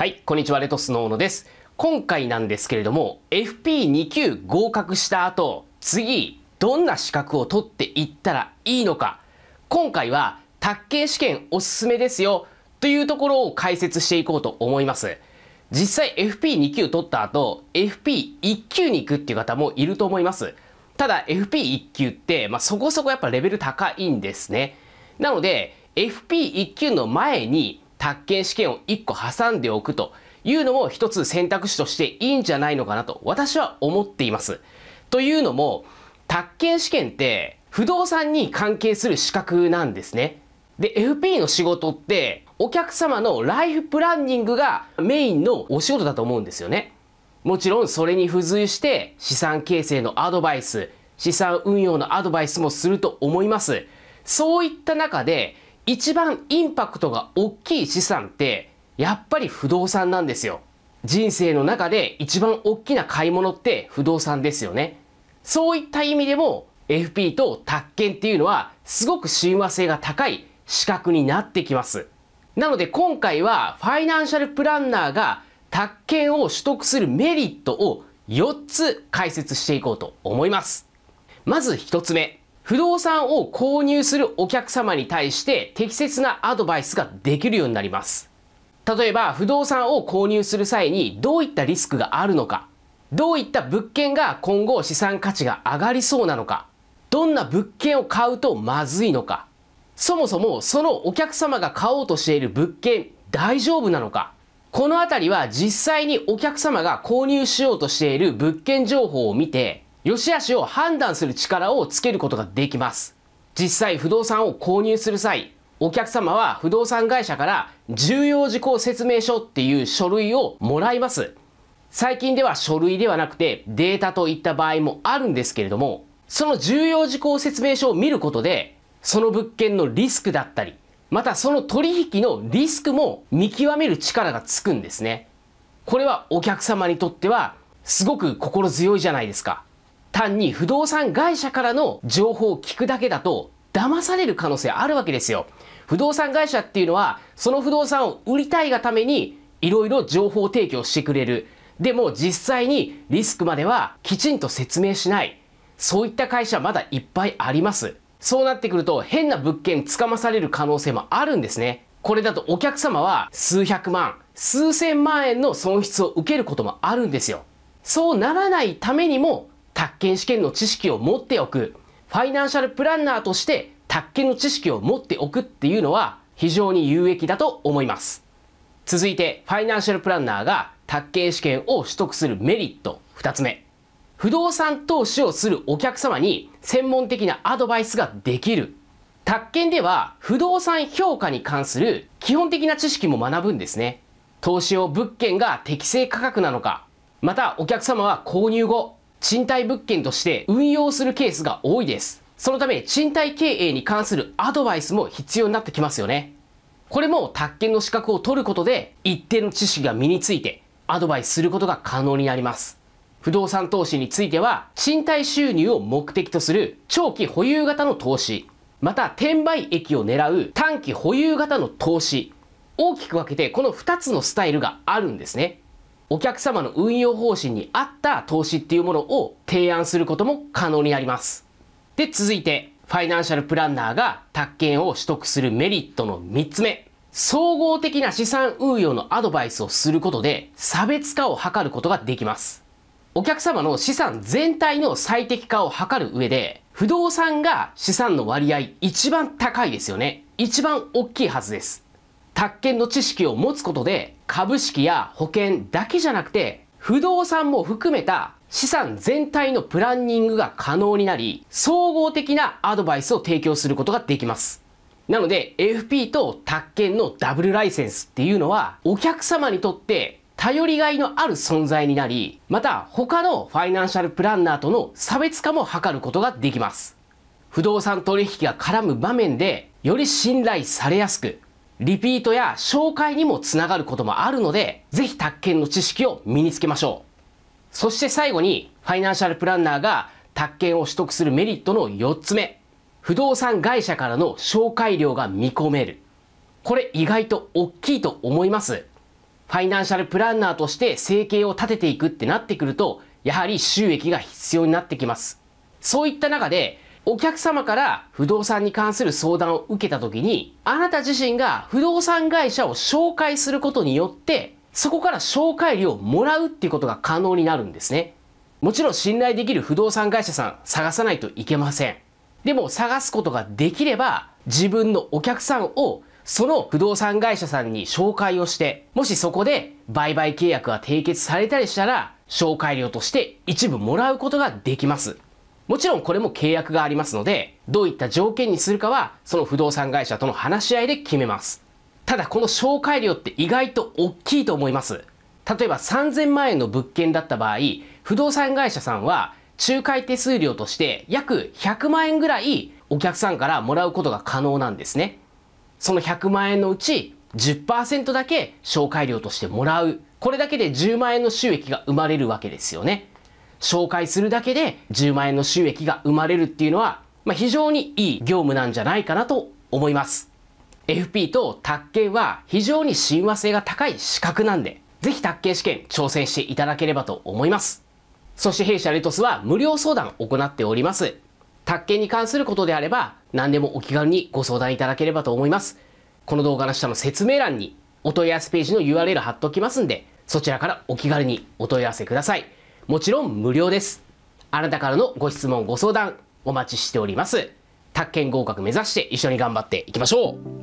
はい、こんにちは、レトスの小野です。今回なんですけれども、FP2 級合格した後、次、どんな資格を取っていったらいいのか。今回は、卓形試験おすすめですよ、というところを解説していこうと思います。実際 FP2 級取った後、FP1 級に行くっていう方もいると思います。ただ FP1 級って、まあ、そこそこやっぱレベル高いんですね。なので、FP1 級の前に宅建試験を1個挟んでおくというのも一つ選択肢としていいんじゃないのかなと私は思っています。というのも、宅建試験って不動産に関係する資格なんですね。で、FP の仕事ってお客様のライフプランニングがメインのお仕事だと思うんですよね。もちろんそれに付随して資産形成のアドバイス、資産運用のアドバイスもすると思います。そういった中で一番インパクトが大きい資産ってやっぱり不動産なんですよ。人生の中で一番大きな買い物って不動産ですよね。そういった意味でも FP と宅建っていうのはすごく親和性が高い資格になってきます。なので今回はファイナンシャルプランナーが宅建を取得するメリットを4つ解説していこうと思います。まず1つ目。不動産を購入するお客様に対して適切なアドバイスができるようになります。例えば、不動産を購入する際にどういったリスクがあるのか、どういった物件が今後資産価値が上がりそうなのか、どんな物件を買うとまずいのか、そもそもそのお客様が買おうとしている物件大丈夫なのか、このあたりは実際にお客様が購入しようとしている物件情報を見て、良し悪しを判断する力をつけることができます。実際不動産を購入する際、お客様は不動産会社から重要事項説明書っていう書類をもらいます。最近では書類ではなくてデータといった場合もあるんですけれども、その重要事項説明書を見ることで、その物件のリスクだったり、またその取引のリスクも見極める力がつくんですね。これはお客様にとってはすごく心強いじゃないですか。単に不動産会社からの情報を聞くだけだと騙される可能性あるわけですよ。不動産会社っていうのは、その不動産を売りたいがために、いろいろ情報提供してくれる。でも実際にリスクまではきちんと説明しない。そういった会社まだいっぱいあります。そうなってくると変な物件つかまされる可能性もあるんですね。これだとお客様は数百万、数千万円の損失を受けることもあるんですよ。そうならないためにも宅建試験の知識を持っておく、ファイナンシャルプランナーとして宅建の知識を持っておくっていうのは非常に有益だと思います。続いて、ファイナンシャルプランナーが宅建試験を取得するメリット2つ目。不動産投資をするお客様に専門的なアドバイスができる。宅建では不動産評価に関する基本的な知識も学ぶんですね。投資用物件が適正価格なのか、またお客様は購入後、賃貸物件として運用するケースが多いです。そのため、賃貸経営に関するアドバイスも必要になってきますよね。これも宅建の資格を取ることで、一定の知識が身について、アドバイスすることが可能になります。不動産投資については、賃貸収入を目的とする長期保有型の投資、また転売益を狙う短期保有型の投資、大きく分けてこの2つのスタイルがあるんですね。お客様の運用方針に合った投資っていうものを提案することも可能になります。で、続いて、ファイナンシャルプランナーが宅建を取得するメリットの3つ目。総合的な資産運用のアドバイスをすることで差別化を図ることができます。お客様の資産全体の最適化を図る上で、不動産が資産の割合一番高いですよね。一番大きいはずです。宅建の知識を持つことで株式や保険だけじゃなくて、不動産も含めた資産全体のプランニングが可能になり、総合的なアドバイスを提供することができます。なので、FP と宅建のダブルライセンスっていうのは、お客様にとって頼りがいのある存在になり、また他のファイナンシャルプランナーとの差別化も図ることができます。不動産取引が絡む場面で、より信頼されやすく、リピートや紹介にもつながることもあるので、ぜひ宅建の知識を身につけましょう。そして最後に、ファイナンシャルプランナーが宅建を取得するメリットの4つ目。不動産会社からの紹介料が見込める。これ意外と大きいと思います。ファイナンシャルプランナーとして生計を立てていくってなってくると、やはり収益が必要になってきます。そういった中で、お客様から不動産に関する相談を受けた時に、あなた自身が不動産会社を紹介することによって、そこから紹介料をもらうっていうことが可能になるんですね。もちろん信頼できる不動産会社さん探さないといけません。でも探すことができれば、自分のお客さんをその不動産会社さんに紹介をして、もしそこで売買契約が締結されたりしたら、紹介料として一部もらうことができます。もちろんこれも契約がありますので、どういった条件にするかは、その不動産会社との話し合いで決めます。ただこの紹介料って意外と大きいと思います。例えば3000万円の物件だった場合、不動産会社さんは仲介手数料として約100万円ぐらいお客さんからもらうことが可能なんですね。その100万円のうち10%だけ紹介料としてもらう。これだけで10万円の収益が生まれるわけですよね。紹介するだけで10万円の収益が生まれるっていうのは、まあ、非常にいい業務なんじゃないかなと思います。FP と卓研は非常に親和性が高い資格なんで、ぜひ卓研試験挑戦していただければと思います。そして弊社レトスは無料相談を行っております。宅建に関することであれば何でもお気軽にご相談いただければと思います。この動画の下の説明欄にお問い合わせページの URL 貼っておきますんで、そちらからお気軽にお問い合わせください。もちろん無料ですあなたからのご質問ご相談お待ちしております宅建合格目指して一緒に頑張っていきましょう